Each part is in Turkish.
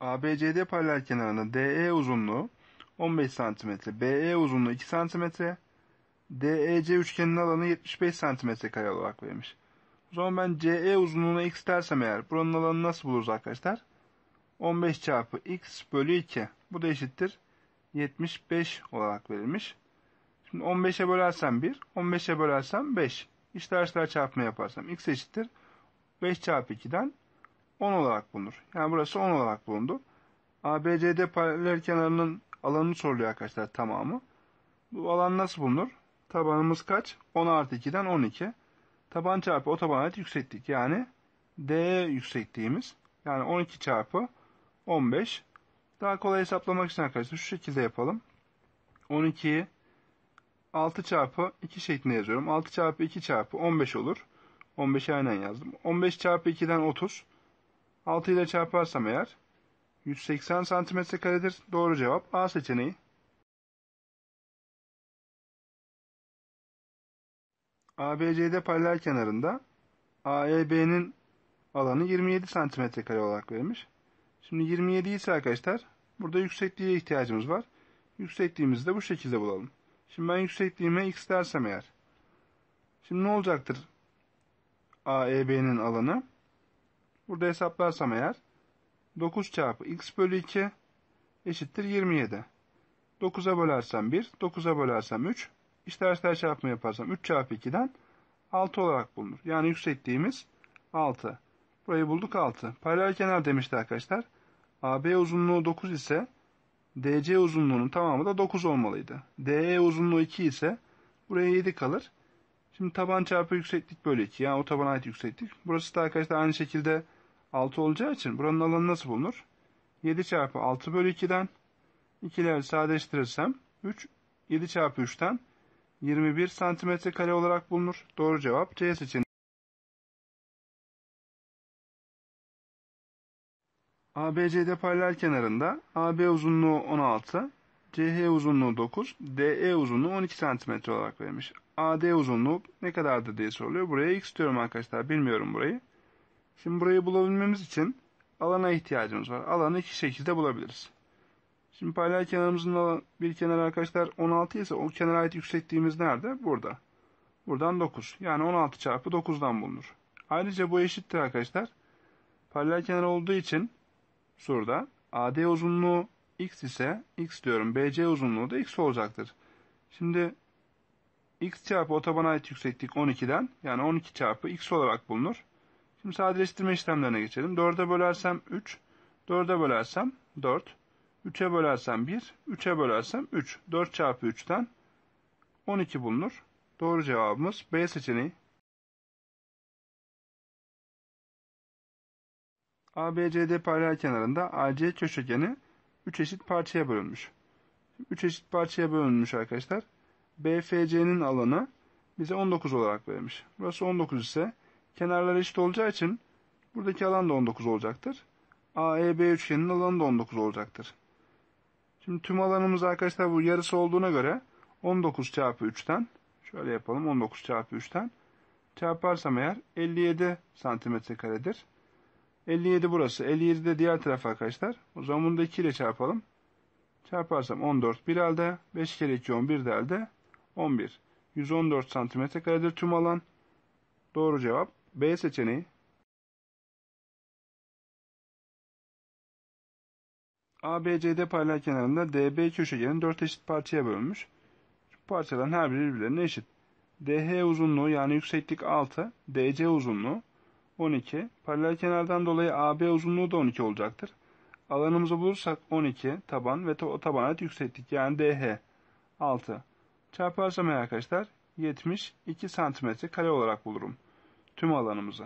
ABCD paralel kenarının DE uzunluğu 15 cm, BE uzunluğu 2 cm, DEC üçgenin alanı 75 cm kare olarak verilmiş. O zaman ben CE uzunluğunu x dersem eğer buranın alanını nasıl buluruz arkadaşlar? 15 çarpı x bölü 2. Bu da eşittir 75 olarak verilmiş. Şimdi 15'e bölersem 1, 15'e bölersem 5. İşler işler çarpma yaparsam x eşittir 5 çarpı 2'den 10 olarak bulunur. Yani burası 10 olarak bulundu. ABCD paralel kenarının alanını soruluyor arkadaşlar tamamı. Bu alan nasıl bulunur? Tabanımız kaç? 10 artı 2'den 12. Taban çarpı o taban ait yükseklik. Yani D yüksekliğimiz. Yani 12 çarpı 15. Daha kolay hesaplamak için arkadaşlar şu şekilde yapalım. 12, 6 çarpı 2 şeklinde yazıyorum. 6 çarpı 2 çarpı 15 olur. 15'i aynen yazdım. 15 çarpı 2'den 30. 6 ile çarparsam eğer 180 santimetre karedir. Doğru cevap A seçeneği. ABC'de paralel kenarında AEB'nin alanı 27 santimetre kare olarak verilmiş. Şimdi 27 ise arkadaşlar burada yüksekliğe ihtiyacımız var. Yüksekliğimizi de bu şekilde bulalım. Şimdi ben yüksekliğime x dersem eğer. Şimdi ne olacaktır AEB'nin alanı? Burada hesaplarsam eğer 9 çarpı x bölü 2 eşittir 27. 9'a bölersem 1, 9'a bölersem 3. İster ister çarpma yaparsam 3 çarpı 2'den 6 olarak bulunur. Yani yüksekliğimiz 6. Burayı bulduk 6. Paralel kenar demişti arkadaşlar. AB uzunluğu 9 ise DC uzunluğunun tamamı da 9 olmalıydı. DE uzunluğu 2 ise buraya 7 kalır. Şimdi taban çarpı yükseklik bölü 2. Yani o tabana ait yükseklik. Burası da arkadaşlar aynı şekilde 6 olacağı için buranın alanı nasıl bulunur? 7 çarpı 6 bölü 2'den 2'leri sadeleştirirsem 3 7 çarpı 3'ten 21 santimetre kare olarak bulunur. Doğru cevap C seçeneği. ABCD paralel kenarında AB uzunluğu 16, CH uzunluğu 9, DE uzunluğu 12 cm olarak verilmiş. AD uzunluğu ne kadardır diye soruluyor. Buraya x diyorum arkadaşlar. Bilmiyorum burayı. Şimdi burayı bulabilmemiz için alana ihtiyacımız var. Alanı iki şekilde bulabiliriz. Şimdi paralel kenarımızın bir kenarı arkadaşlar 16 ise o kenara ait yüksekliğimiz nerede? Burada. Buradan 9. Yani 16 çarpı 9'dan bulunur. Ayrıca bu eşittir arkadaşlar. Paralel kenar olduğu için soruda AD uzunluğu x ise x diyorum BC uzunluğu da x olacaktır. Şimdi x çarpı otobana ait yükseklik 12'den yani 12 çarpı x olarak bulunur. Şimdi sadeleştirme işlemlerine geçelim. 4'e bölersem 3, 4'e bölersem 4, 3'e bölersem 1, 3'e bölersem 3. 4 çarpı 3'ten 12 bulunur. Doğru cevabımız B seçeneği. ABCD paralel kenarında AC köşegeni 3 eşit parçaya bölünmüş. 3 eşit parçaya bölünmüş arkadaşlar. BFC'nin alanı bize 19 olarak verilmiş. Burası 19 ise kenarlar eşit olacağı için buradaki alan da 19 olacaktır. AEB üçgeninin alanı da 19 olacaktır. Şimdi tüm alanımız arkadaşlar bu yarısı olduğuna göre 19 çarpı 3'ten şöyle yapalım 19 çarpı 3'ten çarparsam eğer 57 santimetre karedir. 57 burası. 57 de diğer taraf arkadaşlar. O zaman bunu da 2 ile çarpalım. Çarparsam 14 bir elde. 5 kere 2 11 de elde. 11. 114 santimetre karedir tüm alan. Doğru cevap B seçeneği. ABCD paralel kenarında DB köşegenin 4 eşit parçaya bölünmüş. Şu parçaların her biri birbirlerine eşit. DH uzunluğu yani yükseklik 6, DC uzunluğu 12. Paralel kenardan dolayı AB uzunluğu da 12 olacaktır. Alanımızı bulursak 12 taban ve o tabana ait yani DH 6. Çarparsam eğer arkadaşlar 72 santimetre kare olarak bulurum. Tüm alanımızı.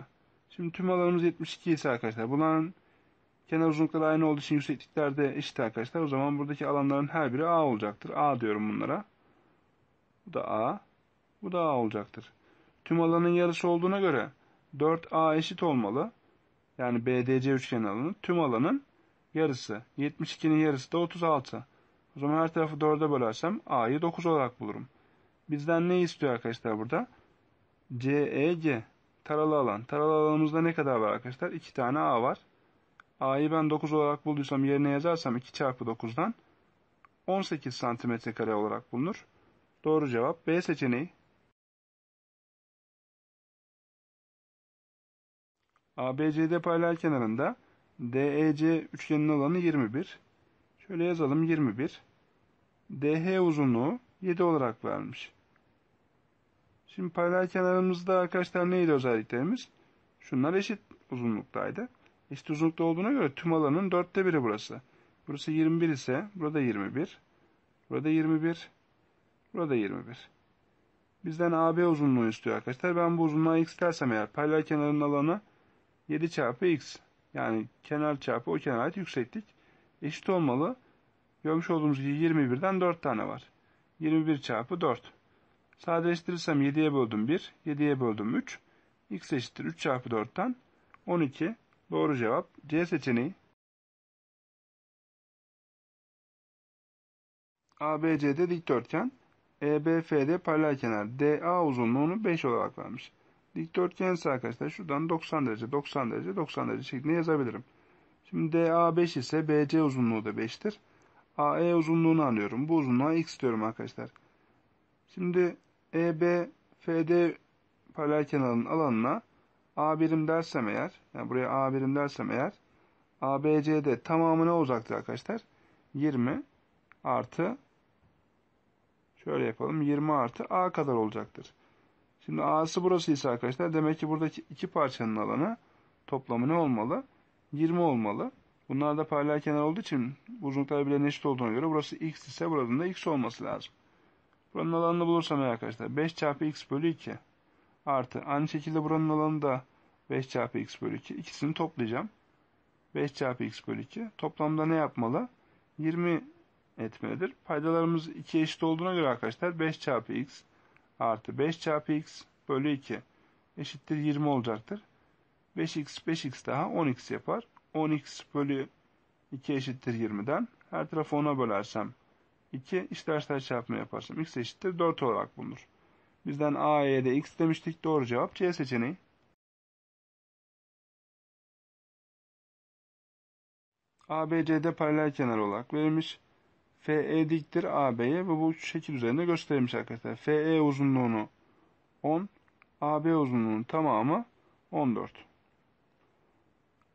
Şimdi tüm alanımız 72 ise arkadaşlar bunların kenar uzunlukları aynı olduğu için yükseklikler de eşit arkadaşlar. O zaman buradaki alanların her biri A olacaktır. A diyorum bunlara. Bu da A. Bu da A olacaktır. Tüm alanın yarısı olduğuna göre 4A eşit olmalı. Yani BDC üçgen alanı tüm alanın yarısı. 72'nin yarısı da 36. O zaman her tarafı 4'e bölersem A'yı 9 olarak bulurum. Bizden ne istiyor arkadaşlar burada? CEG taralı alan. Taralı alanımızda ne kadar var arkadaşlar? 2 tane A var. A'yı ben 9 olarak bulduysam yerine yazarsam 2 çarpı 9'dan 18 santimetre kare olarak bulunur. Doğru cevap B seçeneği. ABCD paralel kenarında DEC üçgenin alanı 21. Şöyle yazalım 21. DH uzunluğu 7 olarak vermiş. Şimdi paralel kenarımızda arkadaşlar neydi özelliklerimiz? Şunlar eşit uzunluktaydı. Eşit uzunlukta olduğuna göre tüm alanın dörtte biri burası. Burası 21 ise burada 21. Burada 21. Burada 21. Bizden AB uzunluğu istiyor arkadaşlar. Ben bu uzunluğa x dersem eğer paralel kenarın alanı 7 çarpı x yani kenar çarpı o kenara ait yükseklik eşit olmalı. Görmüş olduğumuz gibi 21'den 4 tane var. 21 çarpı 4. Sadeleştirirsem 7'ye böldüm 1, 7'ye böldüm 3. x eşittir 3 çarpı 4'ten 12. Doğru cevap C seçeneği. ABCD dikdörtgen, EBFD paralel kenar DA uzunluğunu 5 olarak vermiş dikdörtgense arkadaşlar şuradan 90 derece 90 derece 90 derece şeklinde yazabilirim. Şimdi DA 5 ise BC uzunluğu da 5'tir. AE uzunluğunu alıyorum, Bu uzunluğa x diyorum arkadaşlar. Şimdi EB FD paralel kenarının alanına A birim dersem eğer, yani buraya A birim dersem eğer ABCD tamamı ne olacaktır arkadaşlar. 20 artı şöyle yapalım. 20 artı A kadar olacaktır. Şimdi A'sı burası ise arkadaşlar demek ki buradaki iki parçanın alanı toplamı ne olmalı? 20 olmalı. Bunlar da paralel kenar olduğu için uzunluklar bile eşit olduğuna göre burası x ise buranın da x olması lazım. Buranın alanını bulursam ya arkadaşlar 5 çarpı x bölü 2 artı aynı şekilde buranın alanı da 5 çarpı x bölü 2 ikisini toplayacağım. 5 çarpı x bölü 2 toplamda ne yapmalı? 20 etmelidir. Paydalarımız 2 eşit olduğuna göre arkadaşlar 5 çarpı x artı 5 çarpı x bölü 2 eşittir 20 olacaktır. 5x 5x daha 10x yapar. 10x bölü 2 eşittir 20'den. Her tarafı 10'a bölersem 2 istersen çarpma yaparsam x eşittir 4 olarak bulunur. Bizden A'ya e de x demiştik. Doğru cevap C seçeneği. ABCD paralel kenar olarak verilmiş. FE diktir AB'ye ve bu şekil üzerinde gösterilmiş arkadaşlar. FE uzunluğunu 10, AB uzunluğunun tamamı 14.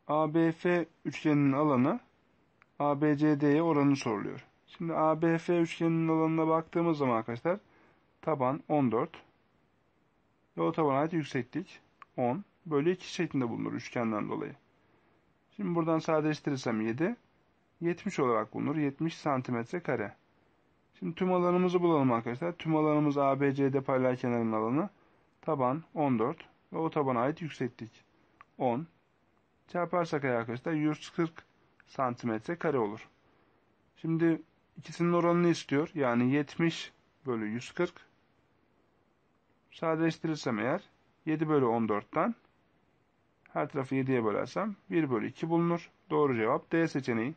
ABF üçgeninin alanı ABCD'ye oranı soruluyor. Şimdi ABF üçgeninin alanına baktığımız zaman arkadaşlar taban 14 ve o tabana ait yükseklik 10 bölü 2 şeklinde bulunur üçgenden dolayı. Şimdi buradan sadeleştirirsem 7 70 olarak bulunur. 70 santimetre kare. Şimdi tüm alanımızı bulalım arkadaşlar. Tüm alanımız ABCD paralel kenarın alanı. Taban 14 ve o tabana ait yükseklik 10. Çarparsak arkadaşlar 140 santimetre kare olur. Şimdi ikisinin oranını istiyor. Yani 70 bölü 140. Sadeleştirirsem eğer 7 bölü 14'ten her tarafı 7'ye bölersem 1 bölü 2 bulunur. Doğru cevap D seçeneği.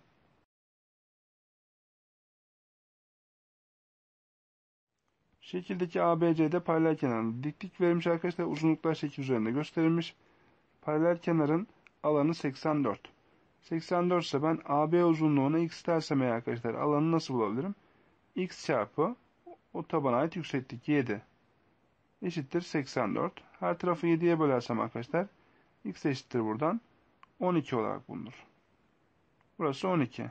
Şekildeki ABC'de paralel kenarını diktik verilmiş arkadaşlar. Uzunluklar şekil üzerinde gösterilmiş. Paralel kenarın alanı 84. 84 ise ben AB uzunluğuna x dersem eğer arkadaşlar alanı nasıl bulabilirim? x çarpı o tabana ait yükseklik 7 eşittir 84. Her tarafı 7'ye bölersem arkadaşlar x eşittir buradan 12 olarak bulunur. Burası 12.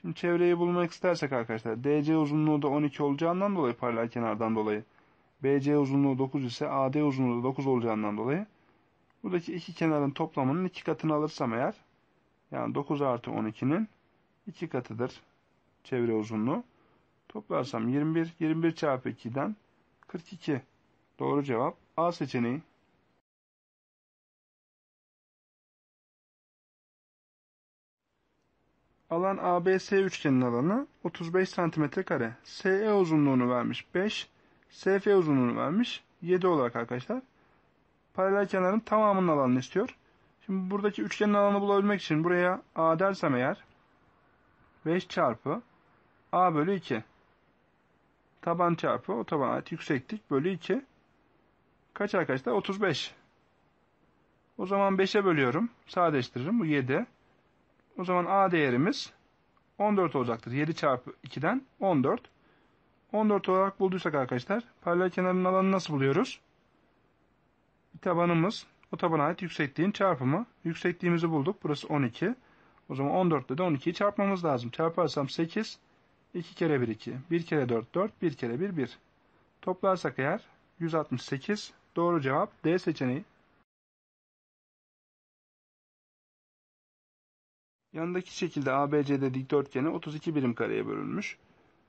Şimdi çevreyi bulmak istersek arkadaşlar DC uzunluğu da 12 olacağından dolayı paralel kenardan dolayı BC uzunluğu 9 ise AD uzunluğu da 9 olacağından dolayı buradaki iki kenarın toplamının iki katını alırsam eğer yani 9 artı 12'nin iki katıdır çevre uzunluğu. Toplarsam 21, 21 çarpı 2'den 42. Doğru cevap A seçeneği. Alan ABC üçgenin alanı 35 santimetre kare. SE uzunluğunu vermiş 5. SF uzunluğunu vermiş 7 olarak arkadaşlar. Paralel kenarın tamamının alanını istiyor. Şimdi buradaki üçgenin alanını bulabilmek için buraya A dersem eğer 5 çarpı A bölü 2 taban çarpı o taban ait yükseklik bölü 2 kaç arkadaşlar? 35. O zaman 5'e bölüyorum. Sadeleştiririm. Bu 7. O zaman A değerimiz 14 olacaktır. 7 çarpı 2'den 14. 14 olarak bulduysak arkadaşlar paralel kenarın alanını nasıl buluyoruz? Bir tabanımız o tabana ait yüksekliğin çarpımı. Yüksekliğimizi bulduk. Burası 12. O zaman 14'te de 12'yi çarpmamız lazım. Çarparsam 8. 2 kere 1 2. 1 kere 4 4. 1 kere 1 1. Toplarsak eğer 168. Doğru cevap D seçeneği. Yanındaki şekilde ABCD dikdörtgeni 32 birim kareye bölünmüş.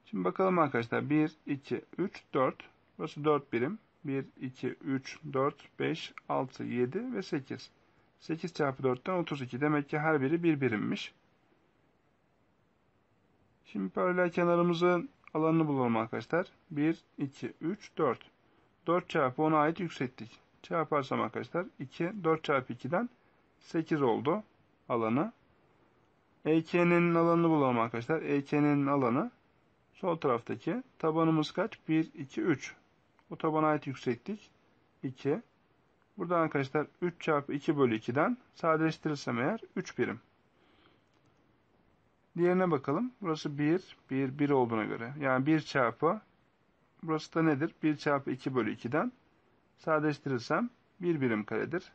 Şimdi bakalım arkadaşlar. 1, 2, 3, 4. Burası 4 birim. 1, 2, 3, 4, 5, 6, 7 ve 8. 8 çarpı 4'ten 32. Demek ki her biri 1 bir birimmiş. Şimdi paralel kenarımızın alanını bulalım arkadaşlar. 1, 2, 3, 4. 4 çarpı 10'a ait yükseklik. Çarparsam arkadaşlar 2, 4 çarpı 2'den 8 oldu alanı. EK'nin alanını bulalım arkadaşlar. EK'nin alanı sol taraftaki tabanımız kaç? 1, 2, 3. O tabana ait yükseklik 2. Burada arkadaşlar 3 çarpı 2 bölü 2'den sadeleştirirsem eğer 3 birim. Diğerine bakalım. Burası 1, 1, 1 olduğuna göre. Yani 1 çarpı burası da nedir? 1 çarpı 2 bölü 2'den sadeleştirirsem 1 birim karedir.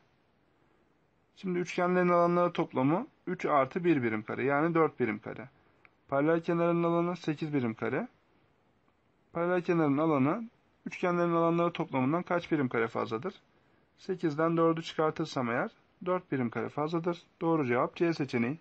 Şimdi üçgenlerin alanları toplamı 3 artı 1 birim kare yani 4 birim kare. Paralel kenarın alanı 8 birim kare. Paralel kenarın alanı üçgenlerin alanları toplamından kaç birim kare fazladır? 8'den 4'ü çıkartırsam eğer 4 birim kare fazladır. Doğru cevap C seçeneği.